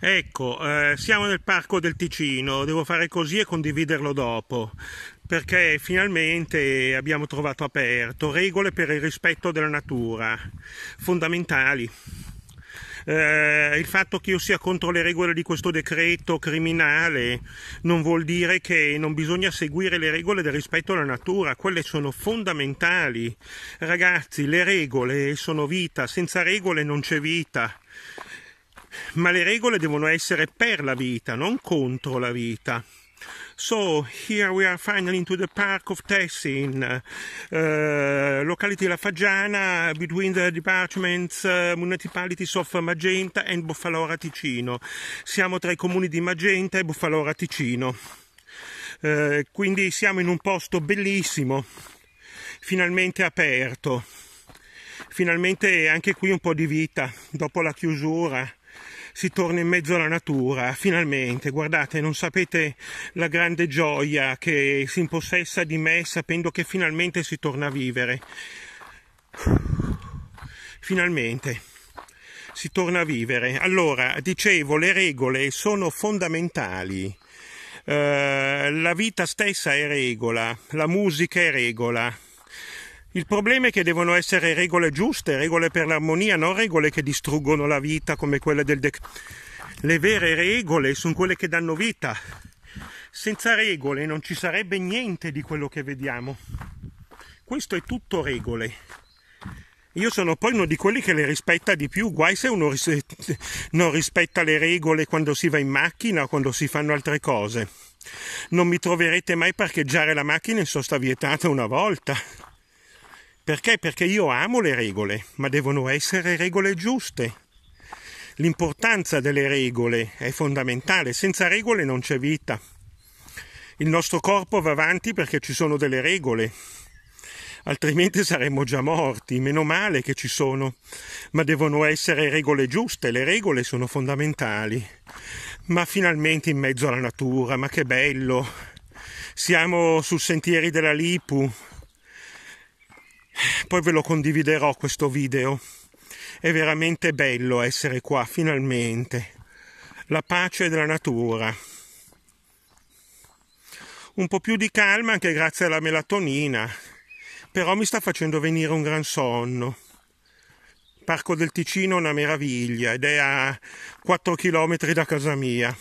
Ecco, eh, siamo nel parco del Ticino, devo fare così e condividerlo dopo, perché finalmente abbiamo trovato aperto regole per il rispetto della natura, fondamentali. Eh, il fatto che io sia contro le regole di questo decreto criminale non vuol dire che non bisogna seguire le regole del rispetto alla natura, quelle sono fondamentali. Ragazzi, le regole sono vita, senza regole non c'è vita ma le regole devono essere per la vita, non contro la vita. So here we are finally into the park of Tessin, uh, locality La Fagiana, between the departments, uh, municipalities of Magenta and Boffalora Ticino. Siamo tra i comuni di Magenta e Boffalora Ticino. Uh, quindi siamo in un posto bellissimo, finalmente aperto, finalmente anche qui un po' di vita dopo la chiusura si torna in mezzo alla natura, finalmente, guardate, non sapete la grande gioia che si impossessa di me sapendo che finalmente si torna a vivere. Finalmente si torna a vivere. Allora, dicevo, le regole sono fondamentali. Eh, la vita stessa è regola, la musica è regola, il problema è che devono essere regole giuste, regole per l'armonia, non regole che distruggono la vita come quelle del dec. Le vere regole sono quelle che danno vita. Senza regole non ci sarebbe niente di quello che vediamo. Questo è tutto regole. Io sono poi uno di quelli che le rispetta di più, guai se uno ris- non rispetta le regole quando si va in macchina o quando si fanno altre cose. Non mi troverete mai parcheggiare la macchina in sosta vietata una volta perché? Perché io amo le regole, ma devono essere regole giuste. L'importanza delle regole è fondamentale, senza regole non c'è vita. Il nostro corpo va avanti perché ci sono delle regole, altrimenti saremmo già morti, meno male che ci sono, ma devono essere regole giuste, le regole sono fondamentali. Ma finalmente in mezzo alla natura, ma che bello! Siamo sui sentieri della Lipu, poi ve lo condividerò questo video. È veramente bello essere qua, finalmente. La pace della natura. Un po' più di calma anche grazie alla melatonina, però mi sta facendo venire un gran sonno. Parco del Ticino è una meraviglia ed è a 4 km da casa mia.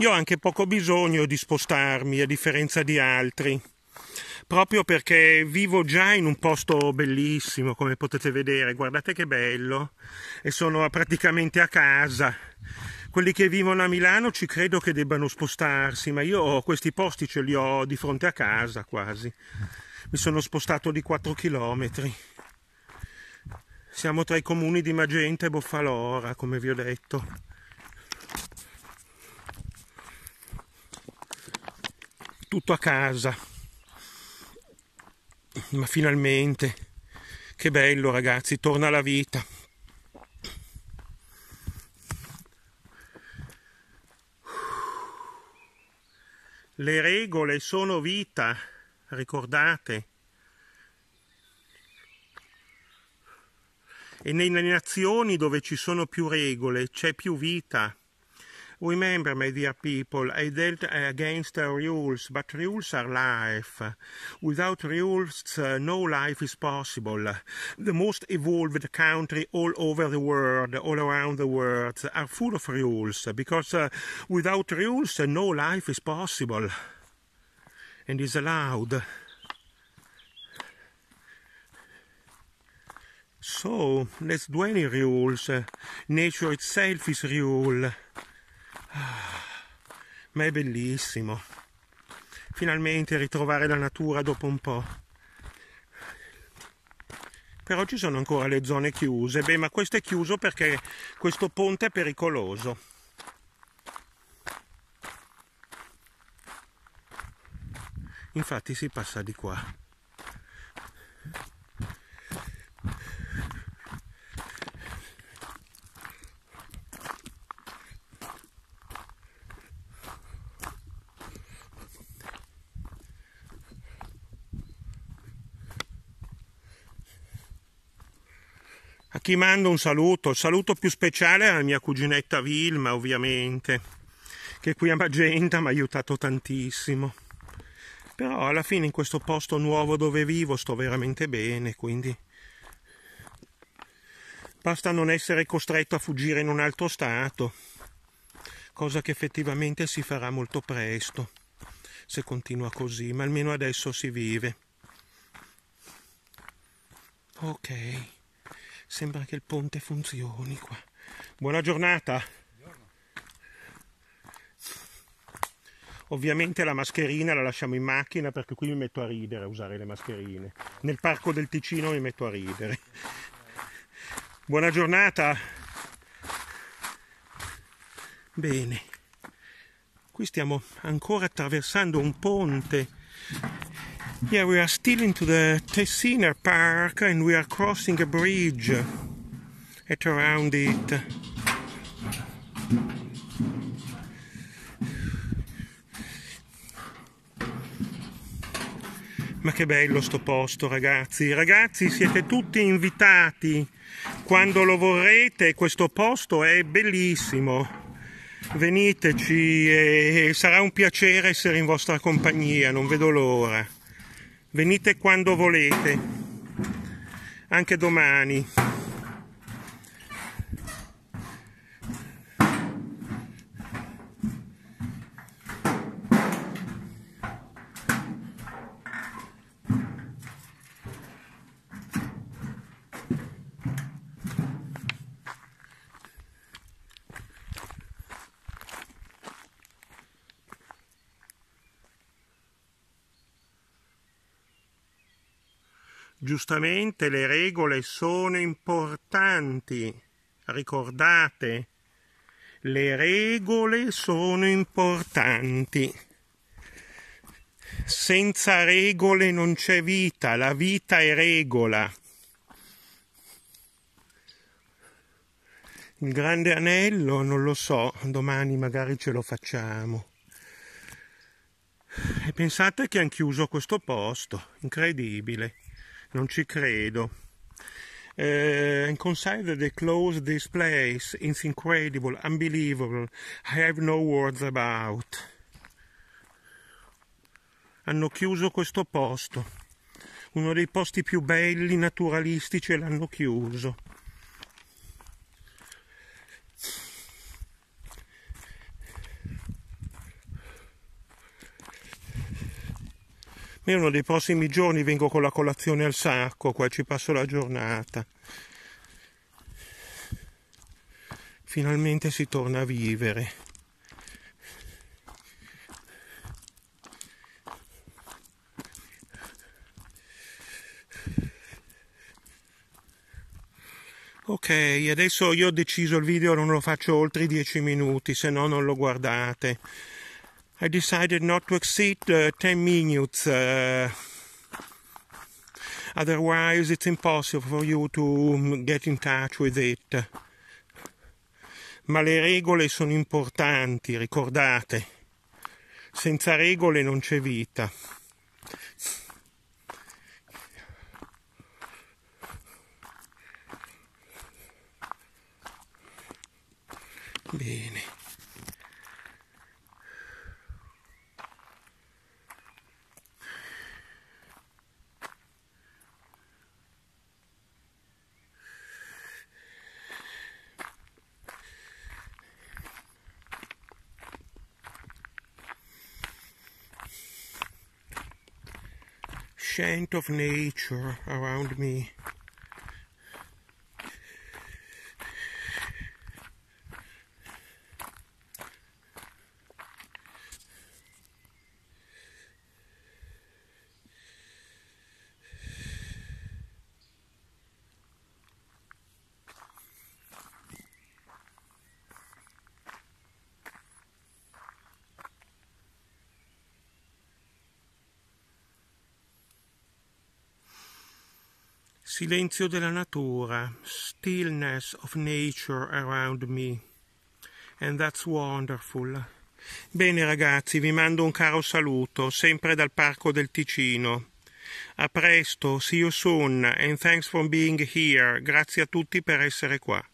Io ho anche poco bisogno di spostarmi, a differenza di altri, proprio perché vivo già in un posto bellissimo, come potete vedere, guardate che bello, e sono praticamente a casa. Quelli che vivono a Milano ci credo che debbano spostarsi, ma io questi posti ce li ho di fronte a casa quasi. Mi sono spostato di 4 chilometri. Siamo tra i comuni di Magenta e Boffalora, come vi ho detto. tutto a casa. Ma finalmente, che bello ragazzi, torna la vita. Le regole sono vita, ricordate. E nelle nazioni dove ci sono più regole c'è più vita. Remember, my dear people, I dealt uh, against rules, but rules are life. Without rules, uh, no life is possible. The most evolved country all over the world, all around the world, are full of rules, because uh, without rules, no life is possible and is allowed. So let's do any rules. Nature itself is rule. Ah, ma è bellissimo. Finalmente ritrovare la natura dopo un po'. Però ci sono ancora le zone chiuse. Beh, ma questo è chiuso perché questo ponte è pericoloso. Infatti si passa di qua. a chi mando un saluto, il saluto più speciale alla mia cuginetta Vilma ovviamente, che qui a Magenta mi ha aiutato tantissimo. Però alla fine in questo posto nuovo dove vivo sto veramente bene, quindi basta non essere costretto a fuggire in un altro stato, cosa che effettivamente si farà molto presto se continua così, ma almeno adesso si vive. Ok. Sembra che il ponte funzioni qua. Buona giornata. Buongiorno. Ovviamente la mascherina la lasciamo in macchina perché qui mi metto a ridere a usare le mascherine. Nel parco del Ticino mi metto a ridere. Buona giornata. Bene. Qui stiamo ancora attraversando un ponte Yeah, we are still into the Tessiner Park and we are crossing a bridge at around it. Ma che bello sto posto, ragazzi. Ragazzi, siete tutti invitati. Quando lo vorrete, questo posto è bellissimo. Veniteci e eh, sarà un piacere essere in vostra compagnia, non vedo l'ora venite quando volete, anche domani. Giustamente le regole sono importanti, ricordate, le regole sono importanti. Senza regole non c'è vita, la vita è regola. Il grande anello non lo so, domani magari ce lo facciamo. E pensate che hanno chiuso questo posto, incredibile non ci credo. Uh, and consider the close displays. It's incredible, unbelievable. I have no words about. Hanno chiuso questo posto. Uno dei posti più belli naturalistici e l'hanno chiuso. Io uno dei prossimi giorni vengo con la colazione al sacco, qua ci passo la giornata. Finalmente si torna a vivere. Ok, adesso io ho deciso il video non lo faccio oltre i 10 minuti, se no non lo guardate. I decided not to exceed 10 uh, minutes. Uh, otherwise, it's impossible for you to um, get in touch with it. Ma le regole sono importanti, ricordate. Senza regole non c'è vita. Bene. scent of nature around me. Silenzio della natura, stillness of nature around me. And that's wonderful. Bene ragazzi, vi mando un caro saluto, sempre dal Parco del Ticino. A presto, see you soon, and thanks for being here. Grazie a tutti per essere qua.